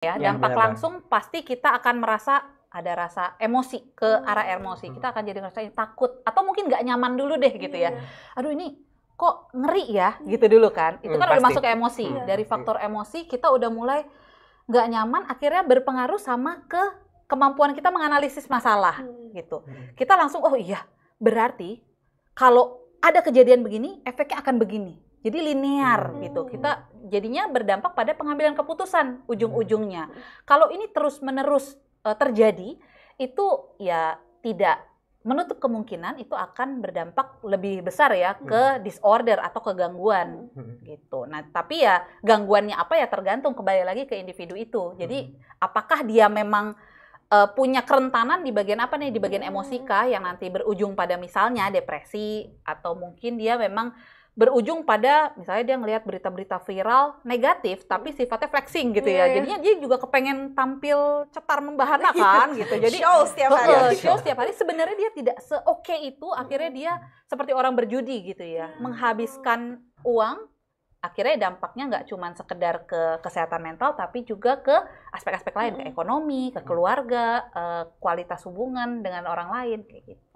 ya iya, dampak benar, langsung pasti kita akan merasa ada rasa emosi ke arah emosi kita hmm. akan jadi ngerasa takut atau mungkin nggak nyaman dulu deh gitu ya iya. aduh ini kok ngeri ya gitu dulu kan itu hmm, kan hmm, udah masuk ke emosi hmm, dari hmm. faktor emosi kita udah mulai nggak nyaman akhirnya berpengaruh sama ke kemampuan kita menganalisis masalah hmm. gitu kita langsung oh iya berarti kalau ada kejadian begini efeknya akan begini jadi linear hmm. gitu kita jadinya berdampak pada pengambilan keputusan ujung-ujungnya. Hmm, Kalau ini terus-menerus uh, terjadi, itu ya tidak menutup kemungkinan itu akan berdampak lebih besar ya ke hmm. disorder atau kegangguan hmm. gitu. Nah, tapi ya gangguannya apa ya tergantung kembali lagi ke individu itu. Jadi apakah dia memang uh, punya kerentanan di bagian apa nih? Di bagian emosi kah yang nanti berujung pada misalnya depresi atau mungkin dia memang berujung pada misalnya dia ngelihat berita-berita viral negatif tapi hmm. sifatnya flexing gitu ya. Yeah, yeah. Jadinya dia juga kepengen tampil cetar membahana iya. kan gitu. Jadi show setiap hari. Uh, show setiap hari sebenarnya dia tidak seoke itu akhirnya hmm. dia seperti orang berjudi gitu ya. Hmm. Menghabiskan uang akhirnya dampaknya nggak cuma sekedar ke kesehatan mental tapi juga ke aspek-aspek lain ke ekonomi, ke keluarga, uh, kualitas hubungan dengan orang lain kayak gitu.